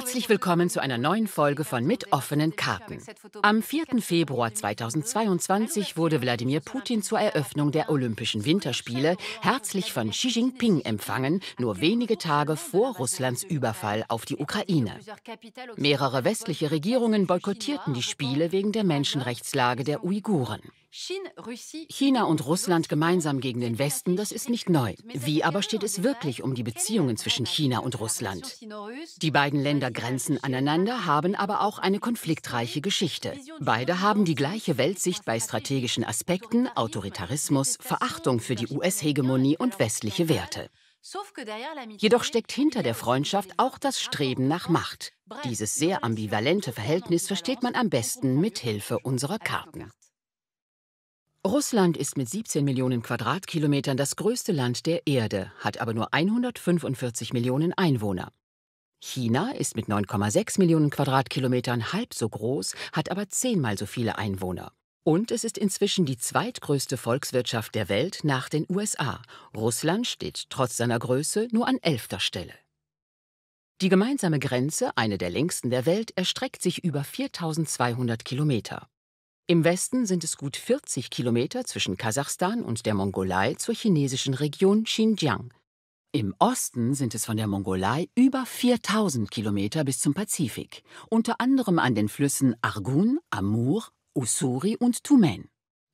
Herzlich willkommen zu einer neuen Folge von Mit offenen Karten. Am 4. Februar 2022 wurde Wladimir Putin zur Eröffnung der Olympischen Winterspiele herzlich von Xi Jinping empfangen, nur wenige Tage vor Russlands Überfall auf die Ukraine. Mehrere westliche Regierungen boykottierten die Spiele wegen der Menschenrechtslage der Uiguren. China und Russland gemeinsam gegen den Westen, das ist nicht neu. Wie aber steht es wirklich um die Beziehungen zwischen China und Russland? Die beiden Länder grenzen aneinander, haben aber auch eine konfliktreiche Geschichte. Beide haben die gleiche Weltsicht bei strategischen Aspekten, Autoritarismus, Verachtung für die US-Hegemonie und westliche Werte. Jedoch steckt hinter der Freundschaft auch das Streben nach Macht. Dieses sehr ambivalente Verhältnis versteht man am besten mit Hilfe unserer Karten. Russland ist mit 17 Millionen Quadratkilometern das größte Land der Erde, hat aber nur 145 Millionen Einwohner. China ist mit 9,6 Millionen Quadratkilometern halb so groß, hat aber zehnmal so viele Einwohner. Und es ist inzwischen die zweitgrößte Volkswirtschaft der Welt nach den USA. Russland steht trotz seiner Größe nur an elfter Stelle. Die gemeinsame Grenze, eine der längsten der Welt, erstreckt sich über 4200 Kilometer. Im Westen sind es gut 40 Kilometer zwischen Kasachstan und der Mongolei zur chinesischen Region Xinjiang. Im Osten sind es von der Mongolei über 4000 Kilometer bis zum Pazifik, unter anderem an den Flüssen Argun, Amur, Usuri und Tumen.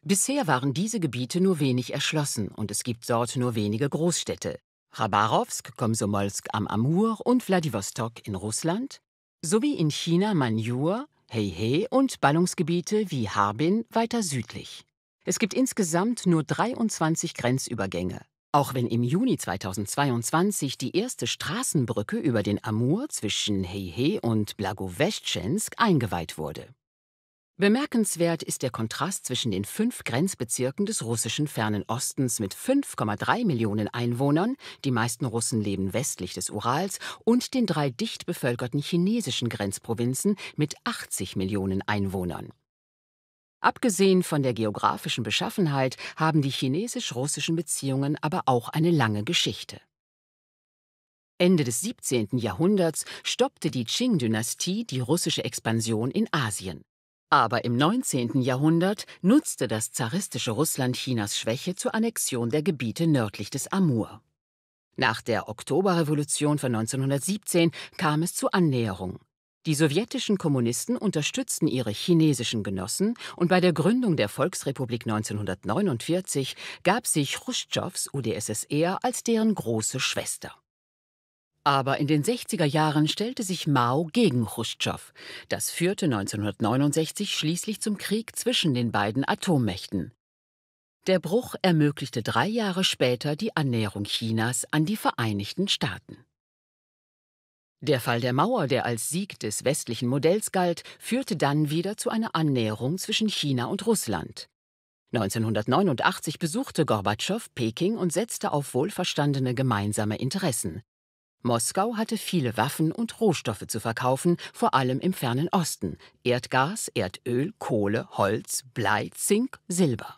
Bisher waren diese Gebiete nur wenig erschlossen und es gibt dort nur wenige Großstädte. Chabarowsk, Komsomolsk am Amur und Wladiwostok in Russland sowie in China Manjur, Heihe und Ballungsgebiete wie Harbin weiter südlich. Es gibt insgesamt nur 23 Grenzübergänge. Auch wenn im Juni 2022 die erste Straßenbrücke über den Amur zwischen Heihe und Blagoveschensk eingeweiht wurde. Bemerkenswert ist der Kontrast zwischen den fünf Grenzbezirken des russischen Fernen Ostens mit 5,3 Millionen Einwohnern, die meisten Russen leben westlich des Urals, und den drei dicht bevölkerten chinesischen Grenzprovinzen mit 80 Millionen Einwohnern. Abgesehen von der geografischen Beschaffenheit haben die chinesisch-russischen Beziehungen aber auch eine lange Geschichte. Ende des 17. Jahrhunderts stoppte die Qing-Dynastie die russische Expansion in Asien. Aber im 19. Jahrhundert nutzte das zaristische Russland Chinas Schwäche zur Annexion der Gebiete nördlich des Amur. Nach der Oktoberrevolution von 1917 kam es zur Annäherung. Die sowjetischen Kommunisten unterstützten ihre chinesischen Genossen und bei der Gründung der Volksrepublik 1949 gab sich Khrushchevs UdSSR als deren große Schwester. Aber in den 60er Jahren stellte sich Mao gegen Chruschtschow. Das führte 1969 schließlich zum Krieg zwischen den beiden Atommächten. Der Bruch ermöglichte drei Jahre später die Annäherung Chinas an die Vereinigten Staaten. Der Fall der Mauer, der als Sieg des westlichen Modells galt, führte dann wieder zu einer Annäherung zwischen China und Russland. 1989 besuchte Gorbatschow Peking und setzte auf wohlverstandene gemeinsame Interessen. Moskau hatte viele Waffen und Rohstoffe zu verkaufen, vor allem im fernen Osten Erdgas, Erdöl, Kohle, Holz, Blei, Zink, Silber.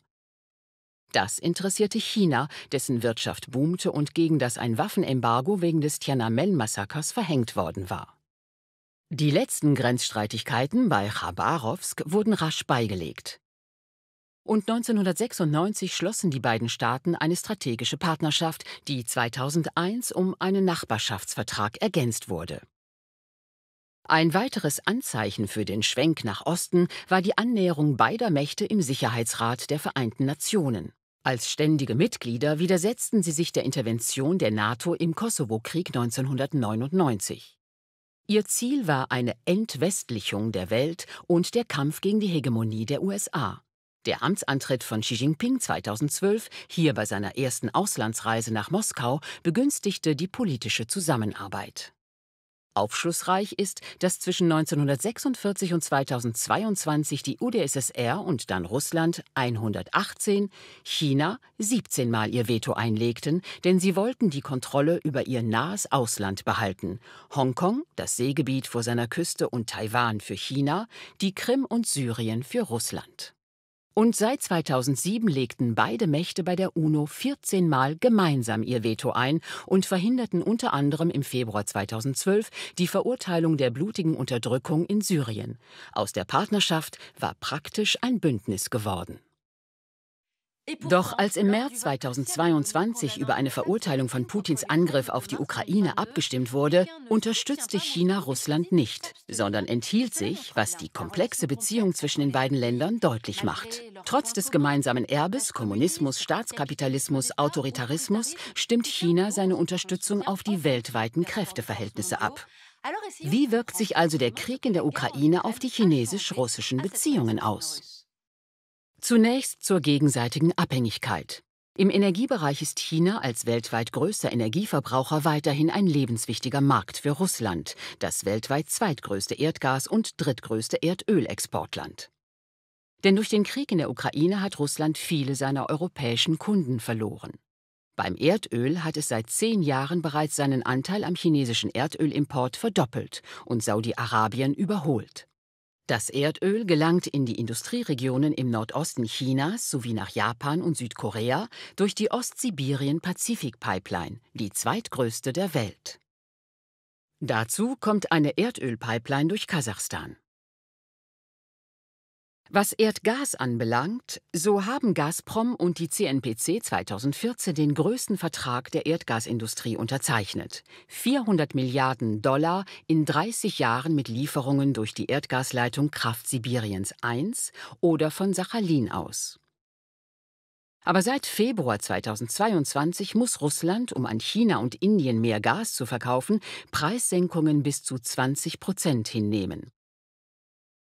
Das interessierte China, dessen Wirtschaft boomte und gegen das ein Waffenembargo wegen des Tiananmen-Massakers verhängt worden war. Die letzten Grenzstreitigkeiten bei Chabarowsk wurden rasch beigelegt und 1996 schlossen die beiden Staaten eine strategische Partnerschaft, die 2001 um einen Nachbarschaftsvertrag ergänzt wurde. Ein weiteres Anzeichen für den Schwenk nach Osten war die Annäherung beider Mächte im Sicherheitsrat der Vereinten Nationen. Als ständige Mitglieder widersetzten sie sich der Intervention der NATO im Kosovo-Krieg 1999. Ihr Ziel war eine Entwestlichung der Welt und der Kampf gegen die Hegemonie der USA. Der Amtsantritt von Xi Jinping 2012, hier bei seiner ersten Auslandsreise nach Moskau, begünstigte die politische Zusammenarbeit. Aufschlussreich ist, dass zwischen 1946 und 2022 die UdSSR und dann Russland 118, China 17 Mal ihr Veto einlegten, denn sie wollten die Kontrolle über ihr nahes Ausland behalten. Hongkong, das Seegebiet vor seiner Küste und Taiwan für China, die Krim und Syrien für Russland. Und seit 2007 legten beide Mächte bei der UNO 14 Mal gemeinsam ihr Veto ein und verhinderten unter anderem im Februar 2012 die Verurteilung der blutigen Unterdrückung in Syrien. Aus der Partnerschaft war praktisch ein Bündnis geworden. Doch als im März 2022 über eine Verurteilung von Putins Angriff auf die Ukraine abgestimmt wurde, unterstützte China Russland nicht, sondern enthielt sich, was die komplexe Beziehung zwischen den beiden Ländern deutlich macht. Trotz des gemeinsamen Erbes Kommunismus, Staatskapitalismus, Autoritarismus stimmt China seine Unterstützung auf die weltweiten Kräfteverhältnisse ab. Wie wirkt sich also der Krieg in der Ukraine auf die chinesisch-russischen Beziehungen aus? Zunächst zur gegenseitigen Abhängigkeit. Im Energiebereich ist China als weltweit größter Energieverbraucher weiterhin ein lebenswichtiger Markt für Russland, das weltweit zweitgrößte Erdgas- und drittgrößte Erdölexportland. Denn durch den Krieg in der Ukraine hat Russland viele seiner europäischen Kunden verloren. Beim Erdöl hat es seit zehn Jahren bereits seinen Anteil am chinesischen Erdölimport verdoppelt und Saudi-Arabien überholt. Das Erdöl gelangt in die Industrieregionen im Nordosten Chinas sowie nach Japan und Südkorea durch die Ostsibirien-Pazifik-Pipeline, die zweitgrößte der Welt. Dazu kommt eine Erdölpipeline durch Kasachstan was Erdgas anbelangt, so haben Gazprom und die CNPC 2014 den größten Vertrag der Erdgasindustrie unterzeichnet. 400 Milliarden Dollar in 30 Jahren mit Lieferungen durch die Erdgasleitung Kraft Sibiriens I oder von Sachalin aus. Aber seit Februar 2022 muss Russland, um an China und Indien mehr Gas zu verkaufen, Preissenkungen bis zu 20 Prozent hinnehmen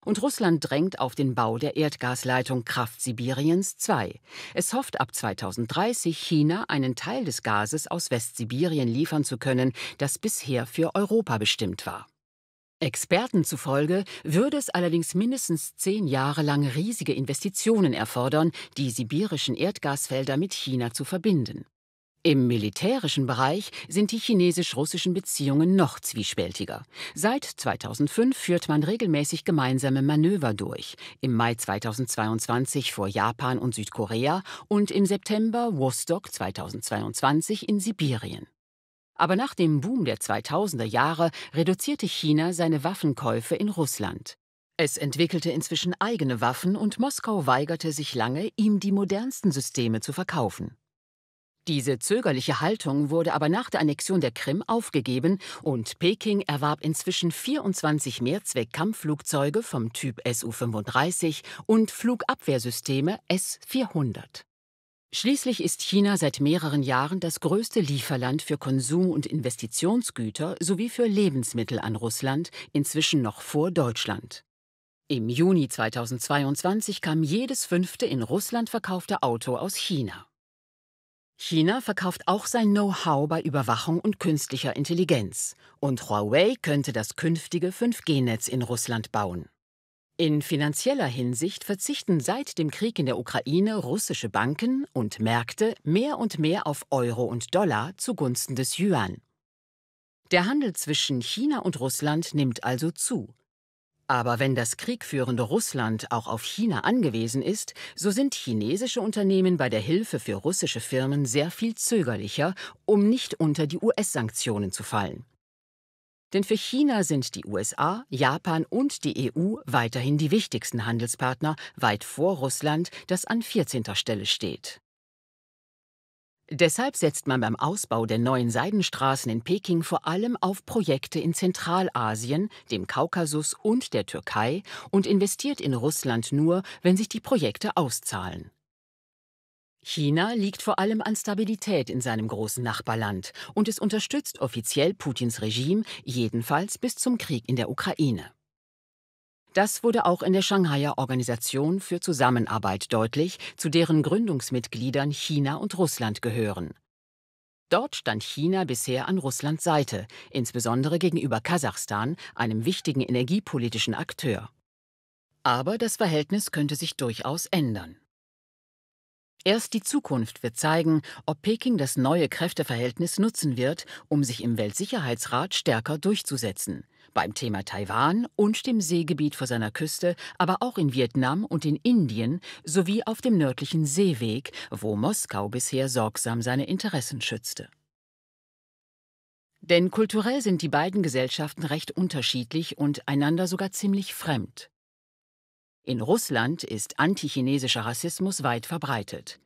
und Russland drängt auf den Bau der Erdgasleitung Kraft Sibiriens 2. Es hofft ab 2030 China einen Teil des Gases aus Westsibirien liefern zu können, das bisher für Europa bestimmt war. Experten zufolge würde es allerdings mindestens zehn Jahre lang riesige Investitionen erfordern, die sibirischen Erdgasfelder mit China zu verbinden. Im militärischen Bereich sind die chinesisch-russischen Beziehungen noch zwiespältiger. Seit 2005 führt man regelmäßig gemeinsame Manöver durch. Im Mai 2022 vor Japan und Südkorea und im September Vostok 2022 in Sibirien. Aber nach dem Boom der 2000er Jahre reduzierte China seine Waffenkäufe in Russland. Es entwickelte inzwischen eigene Waffen und Moskau weigerte sich lange, ihm die modernsten Systeme zu verkaufen. Diese zögerliche Haltung wurde aber nach der Annexion der Krim aufgegeben und Peking erwarb inzwischen 24 Mehrzweck-Kampfflugzeuge vom Typ Su-35 und Flugabwehrsysteme S-400. Schließlich ist China seit mehreren Jahren das größte Lieferland für Konsum- und Investitionsgüter sowie für Lebensmittel an Russland, inzwischen noch vor Deutschland. Im Juni 2022 kam jedes fünfte in Russland verkaufte Auto aus China. China verkauft auch sein Know-how bei Überwachung und künstlicher Intelligenz. Und Huawei könnte das künftige 5G-Netz in Russland bauen. In finanzieller Hinsicht verzichten seit dem Krieg in der Ukraine russische Banken und Märkte mehr und mehr auf Euro und Dollar zugunsten des Yuan. Der Handel zwischen China und Russland nimmt also zu, aber wenn das kriegführende Russland auch auf China angewiesen ist, so sind chinesische Unternehmen bei der Hilfe für russische Firmen sehr viel zögerlicher, um nicht unter die US-Sanktionen zu fallen. Denn für China sind die USA, Japan und die EU weiterhin die wichtigsten Handelspartner, weit vor Russland, das an 14. Stelle steht. Deshalb setzt man beim Ausbau der neuen Seidenstraßen in Peking vor allem auf Projekte in Zentralasien, dem Kaukasus und der Türkei und investiert in Russland nur, wenn sich die Projekte auszahlen. China liegt vor allem an Stabilität in seinem großen Nachbarland und es unterstützt offiziell Putins Regime, jedenfalls bis zum Krieg in der Ukraine. Das wurde auch in der Shanghaier Organisation für Zusammenarbeit deutlich, zu deren Gründungsmitgliedern China und Russland gehören. Dort stand China bisher an Russlands Seite, insbesondere gegenüber Kasachstan, einem wichtigen energiepolitischen Akteur. Aber das Verhältnis könnte sich durchaus ändern. Erst die Zukunft wird zeigen, ob Peking das neue Kräfteverhältnis nutzen wird, um sich im Weltsicherheitsrat stärker durchzusetzen. Beim Thema Taiwan und dem Seegebiet vor seiner Küste, aber auch in Vietnam und in Indien sowie auf dem nördlichen Seeweg, wo Moskau bisher sorgsam seine Interessen schützte. Denn kulturell sind die beiden Gesellschaften recht unterschiedlich und einander sogar ziemlich fremd. In Russland ist antichinesischer Rassismus weit verbreitet.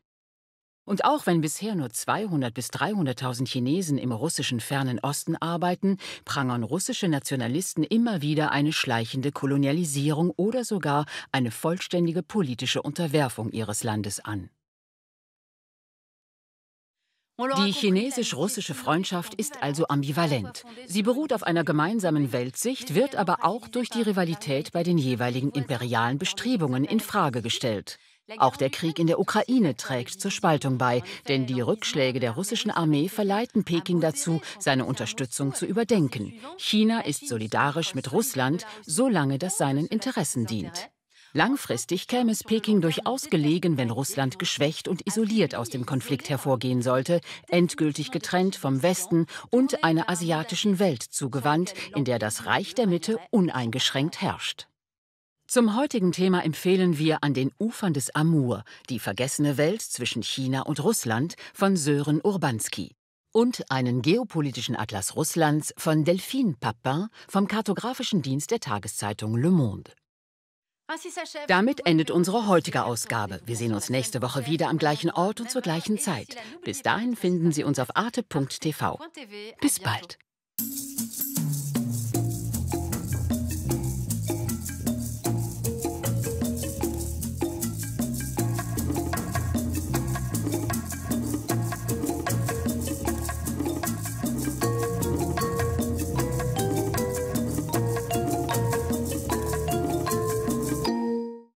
Und auch wenn bisher nur 200 bis 300.000 Chinesen im russischen fernen Osten arbeiten, prangern russische Nationalisten immer wieder eine schleichende Kolonialisierung oder sogar eine vollständige politische Unterwerfung ihres Landes an. Die chinesisch-russische Freundschaft ist also ambivalent. Sie beruht auf einer gemeinsamen Weltsicht, wird aber auch durch die Rivalität bei den jeweiligen imperialen Bestrebungen in Frage gestellt. Auch der Krieg in der Ukraine trägt zur Spaltung bei, denn die Rückschläge der russischen Armee verleiten Peking dazu, seine Unterstützung zu überdenken. China ist solidarisch mit Russland, solange das seinen Interessen dient. Langfristig käme es Peking durchaus gelegen, wenn Russland geschwächt und isoliert aus dem Konflikt hervorgehen sollte, endgültig getrennt vom Westen und einer asiatischen Welt zugewandt, in der das Reich der Mitte uneingeschränkt herrscht. Zum heutigen Thema empfehlen wir an den Ufern des Amur, die vergessene Welt zwischen China und Russland von Sören Urbanski und einen geopolitischen Atlas Russlands von Delphine Papin vom kartografischen Dienst der Tageszeitung Le Monde. Damit endet unsere heutige Ausgabe. Wir sehen uns nächste Woche wieder am gleichen Ort und zur gleichen Zeit. Bis dahin finden Sie uns auf arte.tv. Bis bald.